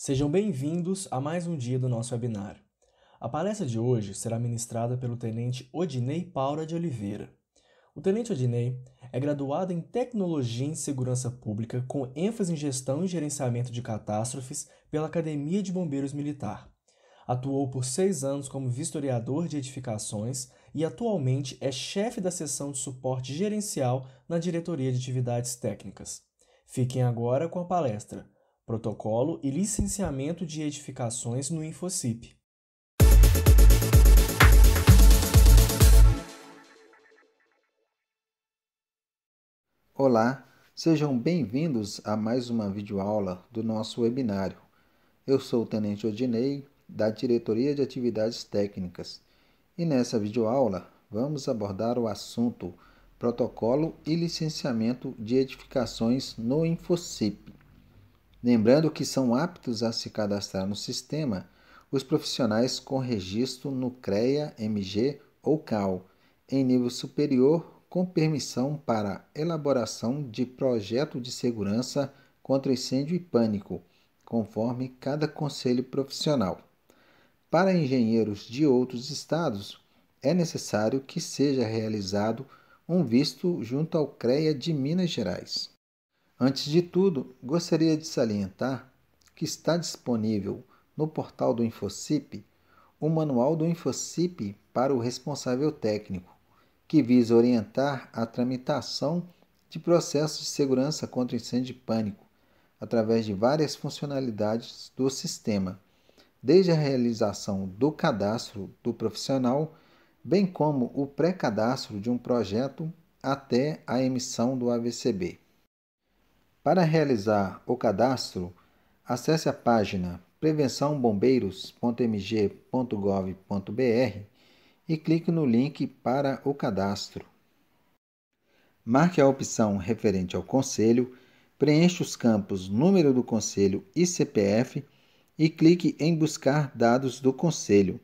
Sejam bem-vindos a mais um dia do nosso webinar. A palestra de hoje será ministrada pelo Tenente Odinei Paula de Oliveira. O Tenente Odinei é graduado em Tecnologia em Segurança Pública com ênfase em Gestão e Gerenciamento de Catástrofes pela Academia de Bombeiros Militar. Atuou por seis anos como vistoriador de edificações e atualmente é chefe da seção de suporte gerencial na Diretoria de Atividades Técnicas. Fiquem agora com a palestra protocolo e licenciamento de edificações no InfoCip. Olá, sejam bem-vindos a mais uma videoaula do nosso webinário. Eu sou o Tenente Odinei, da Diretoria de Atividades Técnicas, e nessa videoaula vamos abordar o assunto Protocolo e Licenciamento de Edificações no InfoCip. Lembrando que são aptos a se cadastrar no sistema os profissionais com registro no CREA, MG ou CAL, em nível superior, com permissão para elaboração de projeto de segurança contra incêndio e pânico, conforme cada conselho profissional. Para engenheiros de outros estados, é necessário que seja realizado um visto junto ao CREA de Minas Gerais. Antes de tudo, gostaria de salientar que está disponível no portal do InfoCip o Manual do InfoCip para o Responsável Técnico, que visa orientar a tramitação de processos de segurança contra incêndio e pânico, através de várias funcionalidades do sistema, desde a realização do cadastro do profissional, bem como o pré-cadastro de um projeto até a emissão do AVCB. Para realizar o cadastro, acesse a página prevençãobombeiros.mg.gov.br e clique no link para o cadastro. Marque a opção referente ao conselho, preencha os campos número do conselho e CPF e clique em buscar dados do conselho.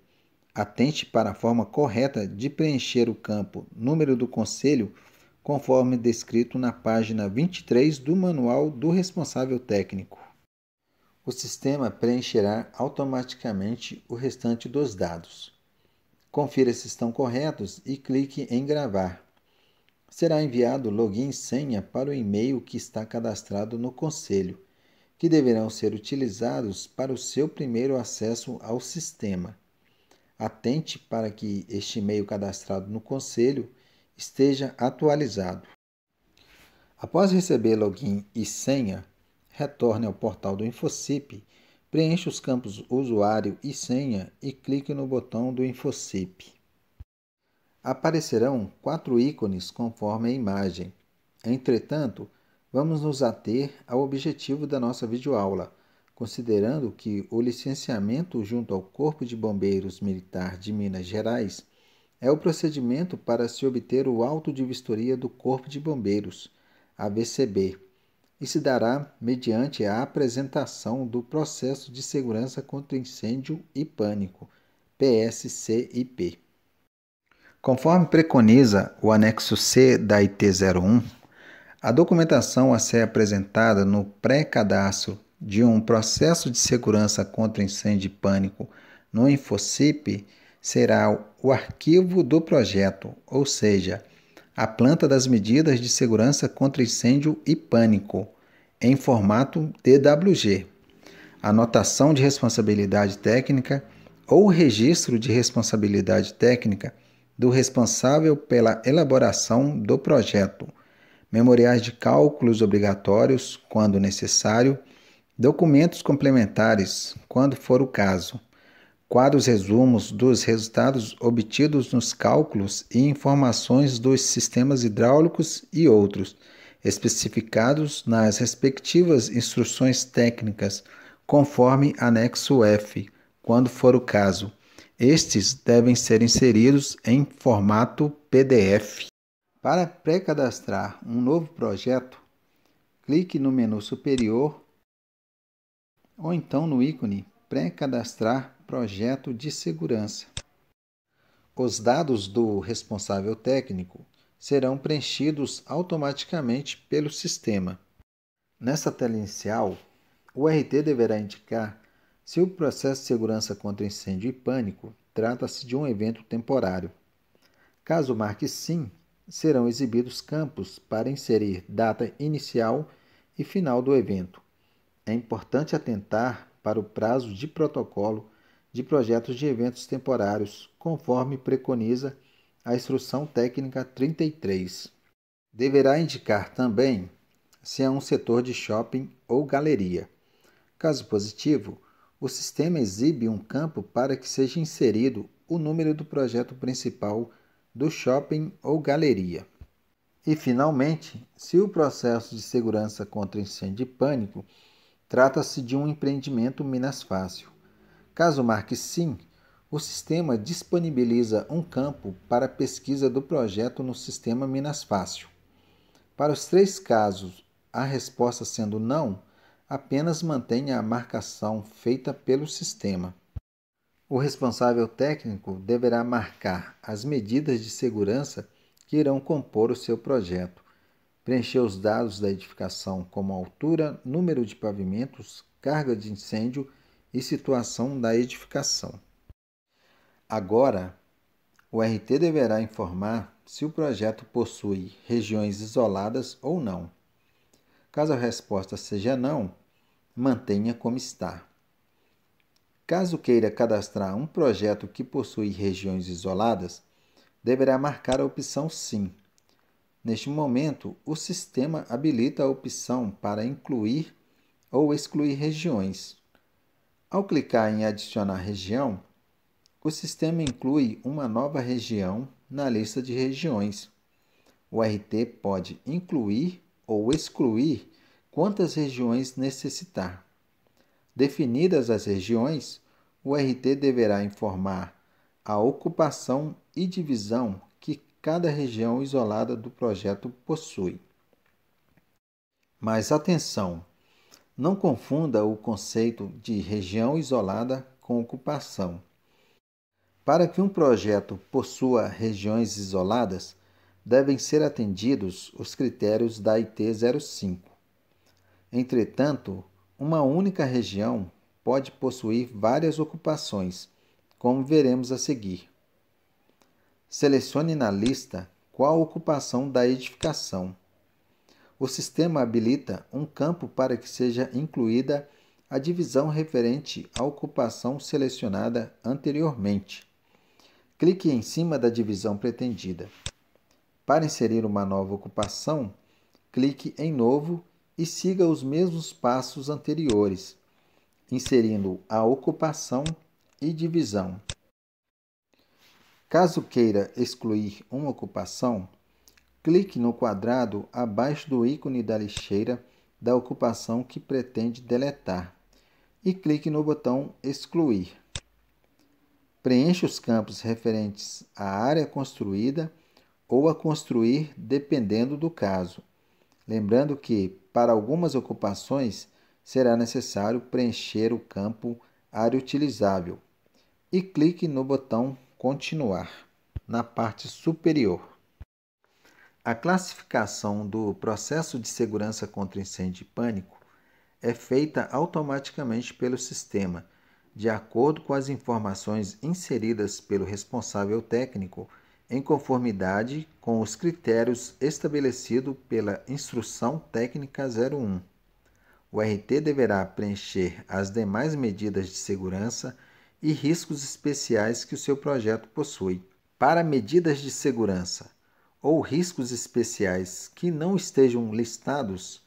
Atente para a forma correta de preencher o campo número do conselho conforme descrito na página 23 do Manual do Responsável Técnico. O sistema preencherá automaticamente o restante dos dados. Confira se estão corretos e clique em Gravar. Será enviado login e senha para o e-mail que está cadastrado no conselho, que deverão ser utilizados para o seu primeiro acesso ao sistema. Atente para que este e-mail cadastrado no conselho esteja atualizado. Após receber login e senha, retorne ao portal do InfoSip, preencha os campos usuário e senha e clique no botão do InfoSip. Aparecerão quatro ícones conforme a imagem. Entretanto, vamos nos ater ao objetivo da nossa videoaula, considerando que o licenciamento junto ao Corpo de Bombeiros Militar de Minas Gerais é o procedimento para se obter o auto de vistoria do Corpo de Bombeiros, AVCB, e se dará mediante a apresentação do processo de segurança contra incêndio e pânico, PSCIP. Conforme preconiza o anexo C da IT01, a documentação a ser apresentada no pré-cadastro de um processo de segurança contra incêndio e pânico no InfoCIP será o arquivo do projeto, ou seja, a planta das medidas de segurança contra incêndio e pânico, em formato DWG, anotação de responsabilidade técnica ou registro de responsabilidade técnica do responsável pela elaboração do projeto, memoriais de cálculos obrigatórios, quando necessário, documentos complementares, quando for o caso quadros resumos dos resultados obtidos nos cálculos e informações dos sistemas hidráulicos e outros, especificados nas respectivas instruções técnicas, conforme anexo F, quando for o caso. Estes devem ser inseridos em formato PDF. Para pré-cadastrar um novo projeto, clique no menu superior ou então no ícone Pré-cadastrar projeto de segurança. Os dados do responsável técnico serão preenchidos automaticamente pelo sistema. Nessa tela inicial, o RT deverá indicar se o processo de segurança contra incêndio e pânico trata-se de um evento temporário. Caso marque sim, serão exibidos campos para inserir data inicial e final do evento. É importante atentar para o prazo de protocolo de projetos de eventos temporários, conforme preconiza a Instrução Técnica 33. Deverá indicar também se é um setor de shopping ou galeria. Caso positivo, o sistema exibe um campo para que seja inserido o número do projeto principal do shopping ou galeria. E, finalmente, se o processo de segurança contra incêndio e pânico trata-se de um empreendimento Minas Fácil, Caso marque sim, o sistema disponibiliza um campo para pesquisa do projeto no sistema Minas Fácil. Para os três casos, a resposta sendo não, apenas mantenha a marcação feita pelo sistema. O responsável técnico deverá marcar as medidas de segurança que irão compor o seu projeto, preencher os dados da edificação como altura, número de pavimentos, carga de incêndio e e situação da edificação. Agora, o RT deverá informar se o projeto possui regiões isoladas ou não. Caso a resposta seja não, mantenha como está. Caso queira cadastrar um projeto que possui regiões isoladas, deverá marcar a opção Sim. Neste momento, o sistema habilita a opção para incluir ou excluir regiões. Ao clicar em Adicionar região, o sistema inclui uma nova região na lista de regiões. O RT pode incluir ou excluir quantas regiões necessitar. Definidas as regiões, o RT deverá informar a ocupação e divisão que cada região isolada do projeto possui. Mas atenção! Não confunda o conceito de região isolada com ocupação. Para que um projeto possua regiões isoladas, devem ser atendidos os critérios da IT 05. Entretanto, uma única região pode possuir várias ocupações, como veremos a seguir. Selecione na lista qual ocupação da edificação o sistema habilita um campo para que seja incluída a divisão referente à ocupação selecionada anteriormente. Clique em cima da divisão pretendida. Para inserir uma nova ocupação, clique em Novo e siga os mesmos passos anteriores, inserindo a ocupação e divisão. Caso queira excluir uma ocupação, clique no quadrado abaixo do ícone da lixeira da ocupação que pretende deletar e clique no botão Excluir. Preencha os campos referentes à área construída ou a construir, dependendo do caso. Lembrando que, para algumas ocupações, será necessário preencher o campo Área Utilizável e clique no botão Continuar na parte superior. A classificação do processo de segurança contra incêndio e pânico é feita automaticamente pelo sistema, de acordo com as informações inseridas pelo responsável técnico, em conformidade com os critérios estabelecidos pela Instrução Técnica 01. O RT deverá preencher as demais medidas de segurança e riscos especiais que o seu projeto possui. Para medidas de segurança, ou riscos especiais que não estejam listados,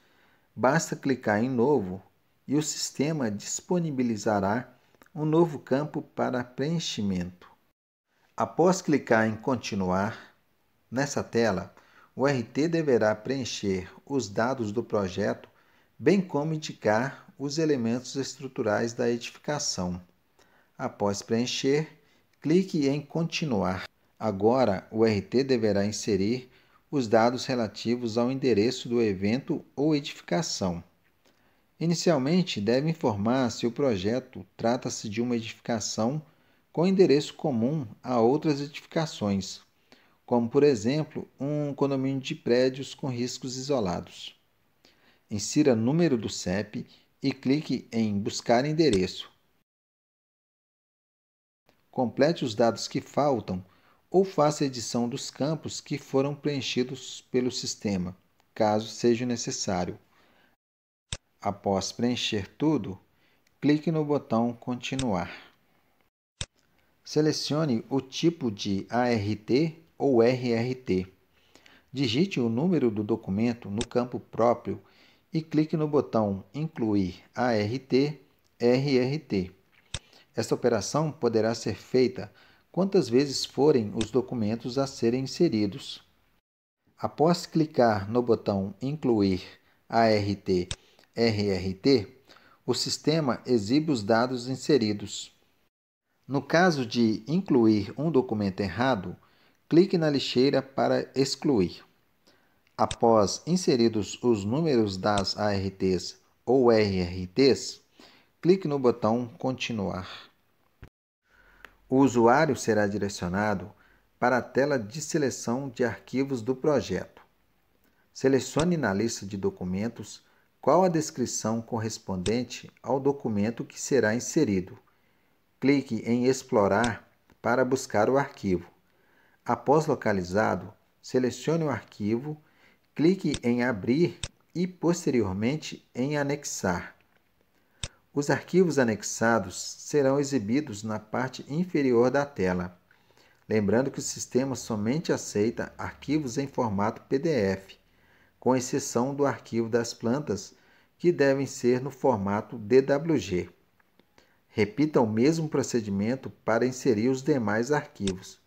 basta clicar em Novo e o sistema disponibilizará um novo campo para preenchimento. Após clicar em Continuar, nessa tela, o RT deverá preencher os dados do projeto, bem como indicar os elementos estruturais da edificação. Após preencher, clique em Continuar. Agora, o RT deverá inserir os dados relativos ao endereço do evento ou edificação. Inicialmente, deve informar se o projeto trata-se de uma edificação com endereço comum a outras edificações, como, por exemplo, um condomínio de prédios com riscos isolados. Insira número do CEP e clique em Buscar endereço. Complete os dados que faltam ou faça edição dos campos que foram preenchidos pelo sistema, caso seja necessário. Após preencher tudo, clique no botão Continuar. Selecione o tipo de ART ou RRT. Digite o número do documento no campo próprio e clique no botão Incluir ART, RRT. Esta operação poderá ser feita quantas vezes forem os documentos a serem inseridos. Após clicar no botão Incluir ART RRT, o sistema exibe os dados inseridos. No caso de incluir um documento errado, clique na lixeira para excluir. Após inseridos os números das ARTs ou RRTs, clique no botão Continuar. O usuário será direcionado para a tela de seleção de arquivos do projeto. Selecione na lista de documentos qual a descrição correspondente ao documento que será inserido. Clique em Explorar para buscar o arquivo. Após localizado, selecione o arquivo, clique em Abrir e, posteriormente, em Anexar. Os arquivos anexados serão exibidos na parte inferior da tela. Lembrando que o sistema somente aceita arquivos em formato PDF, com exceção do arquivo das plantas, que devem ser no formato DWG. Repita o mesmo procedimento para inserir os demais arquivos.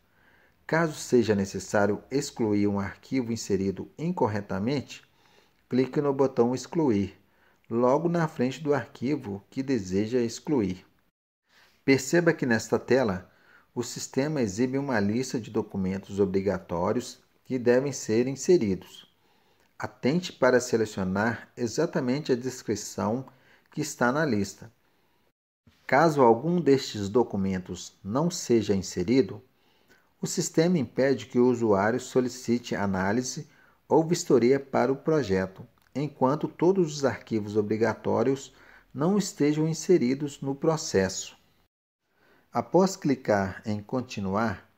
Caso seja necessário excluir um arquivo inserido incorretamente, clique no botão Excluir logo na frente do arquivo que deseja excluir. Perceba que nesta tela, o sistema exibe uma lista de documentos obrigatórios que devem ser inseridos. Atente para selecionar exatamente a descrição que está na lista. Caso algum destes documentos não seja inserido, o sistema impede que o usuário solicite análise ou vistoria para o projeto enquanto todos os arquivos obrigatórios não estejam inseridos no processo. Após clicar em Continuar,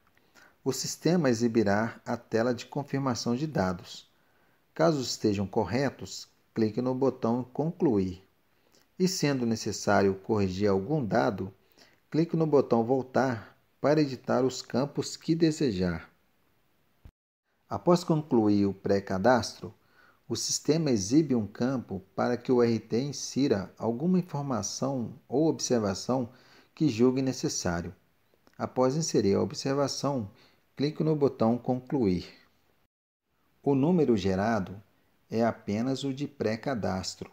o sistema exibirá a tela de confirmação de dados. Caso estejam corretos, clique no botão Concluir. E sendo necessário corrigir algum dado, clique no botão Voltar para editar os campos que desejar. Após concluir o pré-cadastro, o sistema exibe um campo para que o RT insira alguma informação ou observação que julgue necessário. Após inserir a observação, clique no botão Concluir. O número gerado é apenas o de pré-cadastro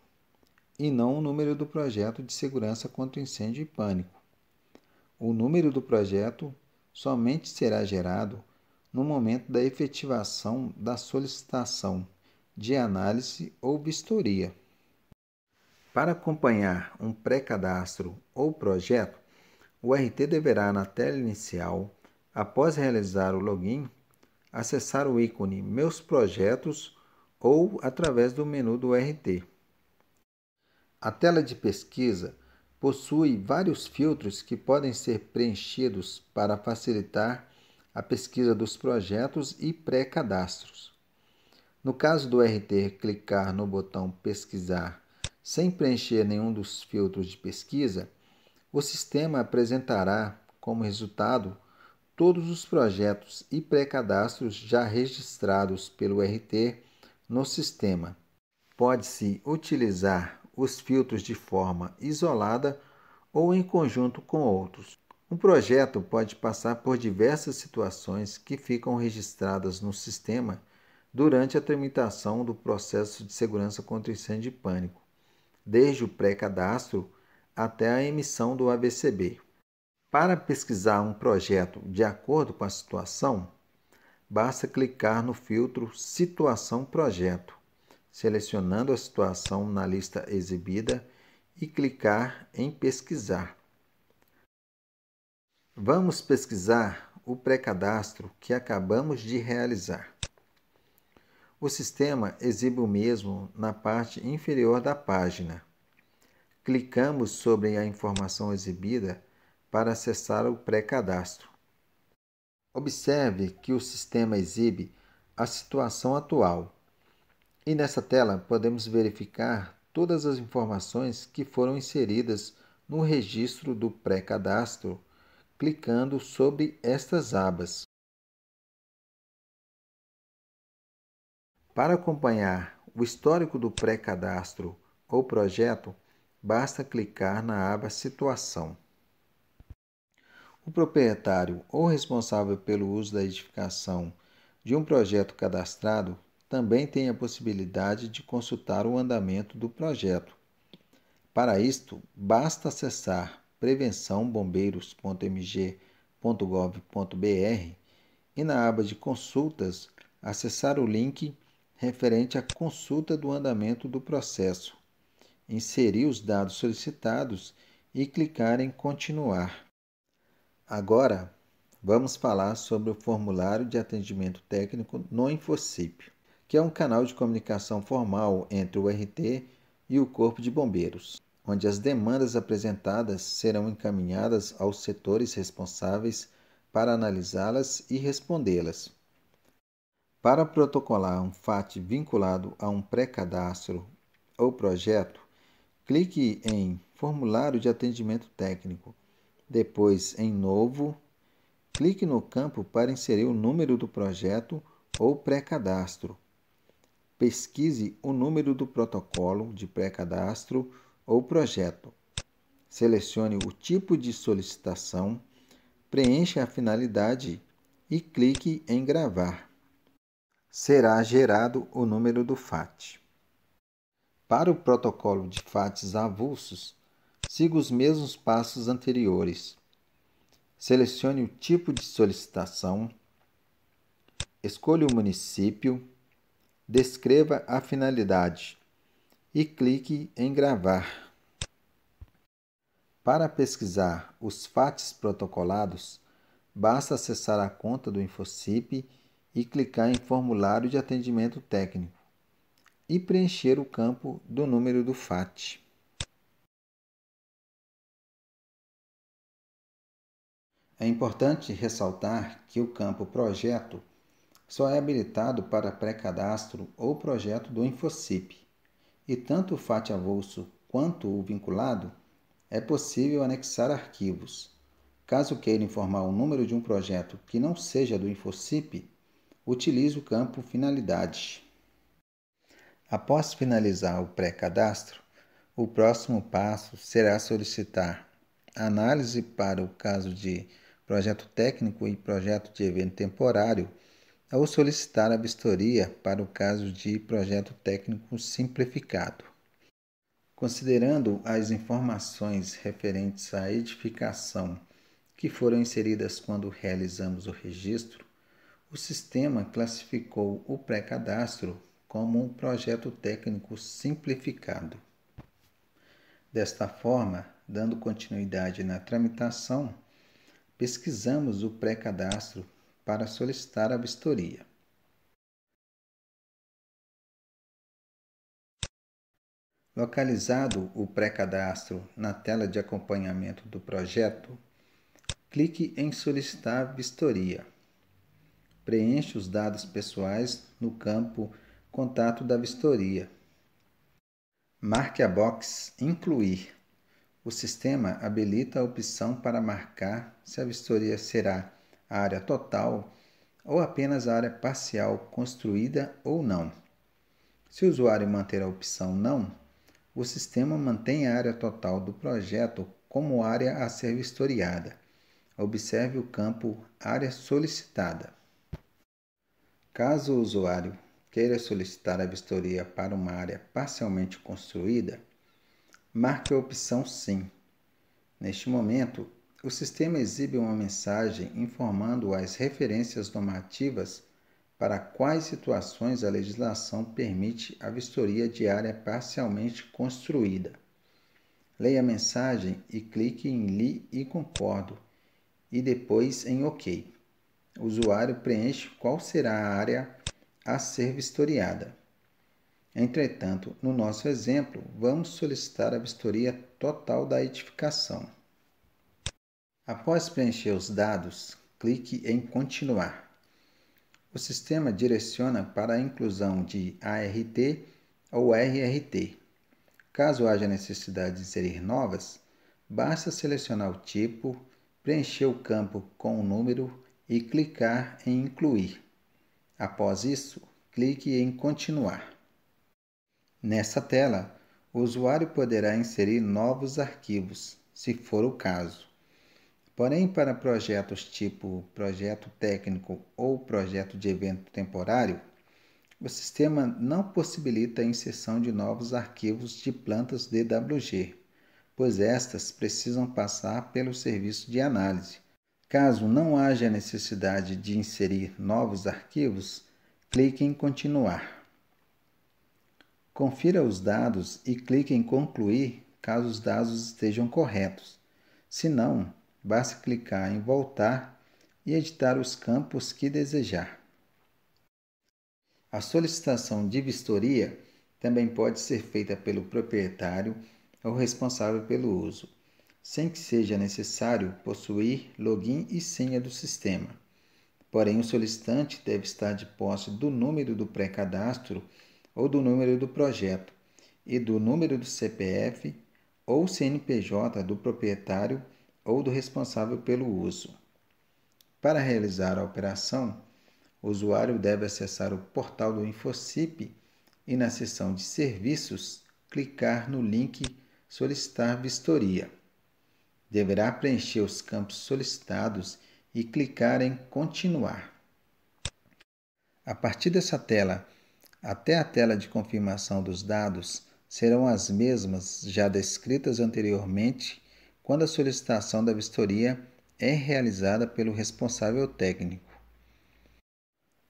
e não o número do projeto de segurança contra incêndio e pânico. O número do projeto somente será gerado no momento da efetivação da solicitação de análise ou vistoria. Para acompanhar um pré-cadastro ou projeto, o RT deverá, na tela inicial, após realizar o login, acessar o ícone Meus Projetos ou através do menu do RT. A tela de pesquisa possui vários filtros que podem ser preenchidos para facilitar a pesquisa dos projetos e pré-cadastros. No caso do RT clicar no botão Pesquisar sem preencher nenhum dos filtros de pesquisa, o sistema apresentará como resultado todos os projetos e pré-cadastros já registrados pelo RT no sistema. Pode-se utilizar os filtros de forma isolada ou em conjunto com outros. Um projeto pode passar por diversas situações que ficam registradas no sistema durante a tramitação do processo de segurança contra incêndio e pânico, desde o pré-cadastro até a emissão do ABCB. Para pesquisar um projeto de acordo com a situação, basta clicar no filtro Situação Projeto, selecionando a situação na lista exibida e clicar em Pesquisar. Vamos pesquisar o pré-cadastro que acabamos de realizar. O sistema exibe o mesmo na parte inferior da página. Clicamos sobre a informação exibida para acessar o pré-cadastro. Observe que o sistema exibe a situação atual. E nessa tela podemos verificar todas as informações que foram inseridas no registro do pré-cadastro clicando sobre estas abas. Para acompanhar o histórico do pré-cadastro ou projeto, basta clicar na aba Situação. O proprietário ou responsável pelo uso da edificação de um projeto cadastrado também tem a possibilidade de consultar o andamento do projeto. Para isto, basta acessar prevençãobombeiros.mg.gov.br e na aba de consultas acessar o link referente à consulta do andamento do processo, inserir os dados solicitados e clicar em Continuar. Agora, vamos falar sobre o formulário de atendimento técnico no InfoCip, que é um canal de comunicação formal entre o RT e o Corpo de Bombeiros, onde as demandas apresentadas serão encaminhadas aos setores responsáveis para analisá-las e respondê-las. Para protocolar um FAT vinculado a um pré-cadastro ou projeto, clique em Formulário de Atendimento Técnico, depois em Novo, clique no campo para inserir o número do projeto ou pré-cadastro. Pesquise o número do protocolo de pré-cadastro ou projeto. Selecione o tipo de solicitação, preencha a finalidade e clique em Gravar será gerado o número do FAT. Para o protocolo de FATs avulsos, siga os mesmos passos anteriores. Selecione o tipo de solicitação, escolha o município, descreva a finalidade e clique em Gravar. Para pesquisar os FATs protocolados, basta acessar a conta do InfoCip e clicar em Formulário de Atendimento Técnico e preencher o campo do número do FAT. É importante ressaltar que o campo Projeto só é habilitado para pré-cadastro ou projeto do InfoCip, e tanto o FAT avulso quanto o vinculado é possível anexar arquivos. Caso queira informar o número de um projeto que não seja do InfoCip, utilize o campo Finalidade. Após finalizar o pré-cadastro, o próximo passo será solicitar análise para o caso de projeto técnico e projeto de evento temporário ou solicitar a vistoria para o caso de projeto técnico simplificado. Considerando as informações referentes à edificação que foram inseridas quando realizamos o registro, o sistema classificou o pré-cadastro como um projeto técnico simplificado. Desta forma, dando continuidade na tramitação, pesquisamos o pré-cadastro para solicitar a vistoria. Localizado o pré-cadastro na tela de acompanhamento do projeto, clique em Solicitar Vistoria preenche os dados pessoais no campo Contato da Vistoria. Marque a box Incluir. O sistema habilita a opção para marcar se a vistoria será a área total ou apenas a área parcial construída ou não. Se o usuário manter a opção Não, o sistema mantém a área total do projeto como área a ser vistoriada. Observe o campo Área Solicitada. Caso o usuário queira solicitar a vistoria para uma área parcialmente construída, marque a opção Sim. Neste momento, o sistema exibe uma mensagem informando as referências normativas para quais situações a legislação permite a vistoria de área parcialmente construída. Leia a mensagem e clique em Li e Concordo, e depois em OK o usuário preenche qual será a área a ser vistoriada. Entretanto, no nosso exemplo, vamos solicitar a vistoria total da edificação. Após preencher os dados, clique em Continuar. O sistema direciona para a inclusão de ART ou RRT. Caso haja necessidade de inserir novas, basta selecionar o tipo, preencher o campo com o número e clicar em Incluir. Após isso, clique em Continuar. Nessa tela, o usuário poderá inserir novos arquivos, se for o caso. Porém, para projetos tipo projeto técnico ou projeto de evento temporário, o sistema não possibilita a inserção de novos arquivos de plantas DWG, pois estas precisam passar pelo serviço de análise, Caso não haja necessidade de inserir novos arquivos, clique em Continuar. Confira os dados e clique em Concluir caso os dados estejam corretos. Se não, basta clicar em Voltar e editar os campos que desejar. A solicitação de vistoria também pode ser feita pelo proprietário ou responsável pelo uso sem que seja necessário possuir login e senha do sistema. Porém, o solicitante deve estar de posse do número do pré-cadastro ou do número do projeto e do número do CPF ou CNPJ do proprietário ou do responsável pelo uso. Para realizar a operação, o usuário deve acessar o portal do InfoCip e, na seção de Serviços, clicar no link Solicitar Vistoria deverá preencher os campos solicitados e clicar em Continuar. A partir dessa tela até a tela de confirmação dos dados serão as mesmas já descritas anteriormente quando a solicitação da vistoria é realizada pelo responsável técnico.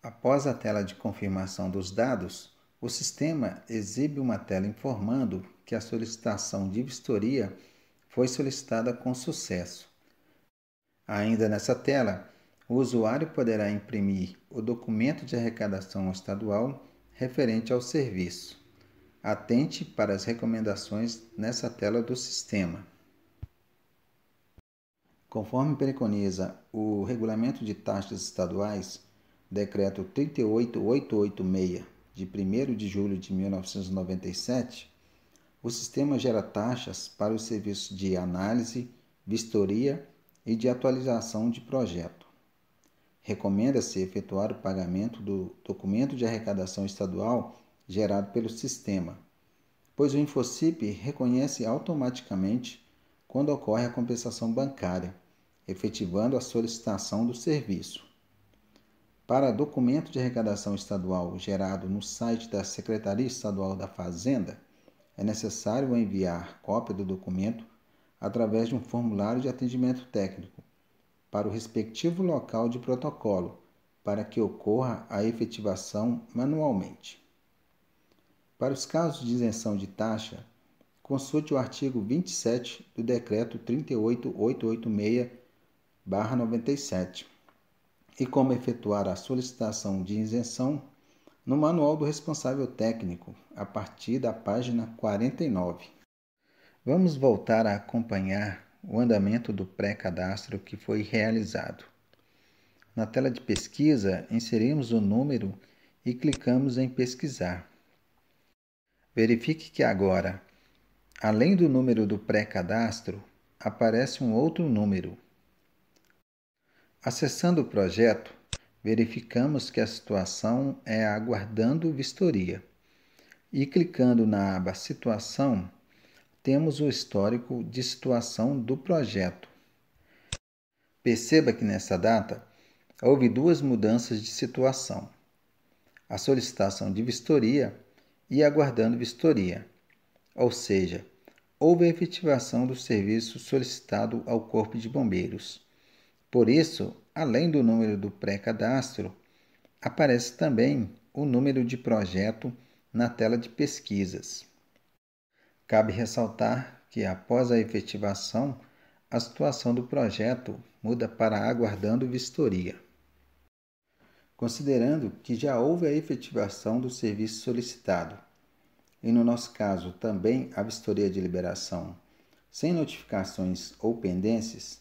Após a tela de confirmação dos dados, o sistema exibe uma tela informando que a solicitação de vistoria foi solicitada com sucesso. Ainda nessa tela, o usuário poderá imprimir o documento de arrecadação estadual referente ao serviço. Atente para as recomendações nessa tela do sistema. Conforme preconiza o Regulamento de Taxas Estaduais, Decreto 38886, de 1 de julho de 1997, o sistema gera taxas para os serviços de análise, vistoria e de atualização de projeto. Recomenda-se efetuar o pagamento do documento de arrecadação estadual gerado pelo sistema, pois o InfoCip reconhece automaticamente quando ocorre a compensação bancária, efetivando a solicitação do serviço. Para documento de arrecadação estadual gerado no site da Secretaria Estadual da Fazenda, é necessário enviar cópia do documento através de um formulário de atendimento técnico para o respectivo local de protocolo, para que ocorra a efetivação manualmente. Para os casos de isenção de taxa, consulte o artigo 27 do Decreto 38886-97 e como efetuar a solicitação de isenção no manual do responsável técnico, a partir da página 49. Vamos voltar a acompanhar o andamento do pré-cadastro que foi realizado. Na tela de pesquisa, inserimos o número e clicamos em pesquisar. Verifique que agora, além do número do pré-cadastro, aparece um outro número. Acessando o projeto, verificamos que a situação é aguardando vistoria. E clicando na aba Situação, temos o histórico de situação do projeto. Perceba que nessa data houve duas mudanças de situação: a solicitação de vistoria e aguardando vistoria, ou seja, houve a efetivação do serviço solicitado ao Corpo de Bombeiros. Por isso, Além do número do pré-cadastro, aparece também o número de projeto na tela de pesquisas. Cabe ressaltar que após a efetivação, a situação do projeto muda para aguardando vistoria. Considerando que já houve a efetivação do serviço solicitado, e no nosso caso também a vistoria de liberação, sem notificações ou pendências,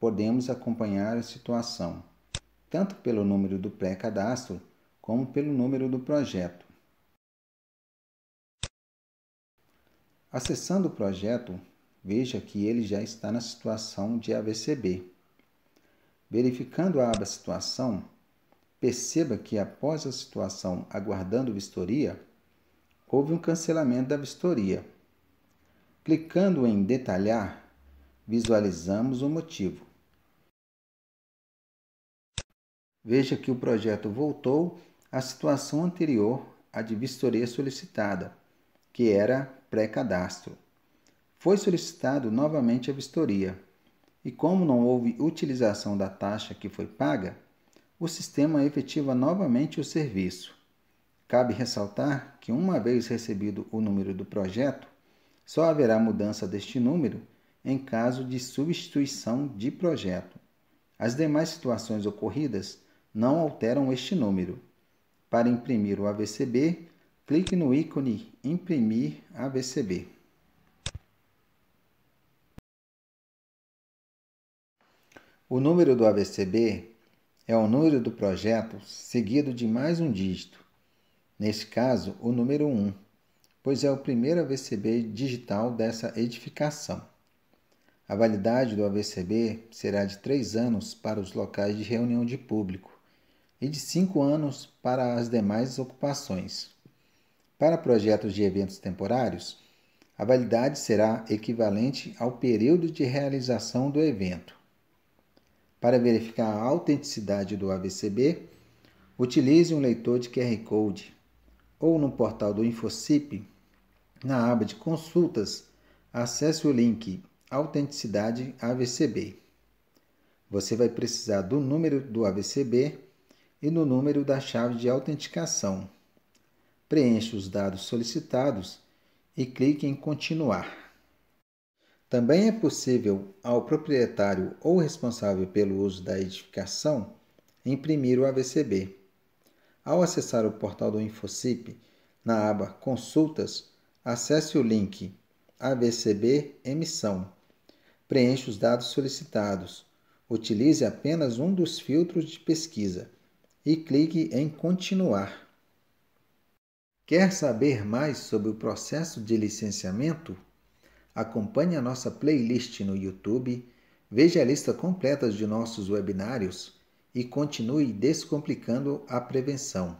podemos acompanhar a situação, tanto pelo número do pré-cadastro como pelo número do projeto. Acessando o projeto, veja que ele já está na situação de AVCB. Verificando a aba Situação, perceba que após a situação aguardando vistoria, houve um cancelamento da vistoria. Clicando em Detalhar, visualizamos o motivo. Veja que o projeto voltou à situação anterior à de vistoria solicitada, que era pré-cadastro. Foi solicitado novamente a vistoria, e como não houve utilização da taxa que foi paga, o sistema efetiva novamente o serviço. Cabe ressaltar que, uma vez recebido o número do projeto, só haverá mudança deste número em caso de substituição de projeto. As demais situações ocorridas não alteram este número. Para imprimir o AVCB, clique no ícone Imprimir AVCB. O número do AVCB é o número do projeto seguido de mais um dígito, neste caso o número 1, pois é o primeiro AVCB digital dessa edificação. A validade do AVCB será de 3 anos para os locais de reunião de público e de cinco anos para as demais ocupações. Para projetos de eventos temporários, a validade será equivalente ao período de realização do evento. Para verificar a autenticidade do AVCB, utilize um leitor de QR Code ou no portal do InfoCip, na aba de consultas, acesse o link Autenticidade AVCB. Você vai precisar do número do AVCB e no número da chave de autenticação. Preencha os dados solicitados e clique em Continuar. Também é possível ao proprietário ou responsável pelo uso da edificação imprimir o AVCB. Ao acessar o portal do InfoCip, na aba Consultas, acesse o link AVCB Emissão. Preencha os dados solicitados. Utilize apenas um dos filtros de pesquisa e clique em Continuar. Quer saber mais sobre o processo de licenciamento? Acompanhe a nossa playlist no YouTube, veja a lista completa de nossos webinários e continue descomplicando a prevenção.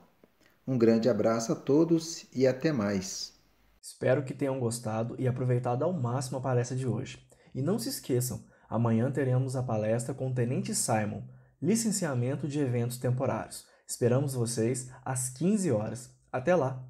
Um grande abraço a todos e até mais. Espero que tenham gostado e aproveitado ao máximo a palestra de hoje. E não se esqueçam, amanhã teremos a palestra com o Tenente Simon licenciamento de eventos temporários. Esperamos vocês às 15 horas. Até lá!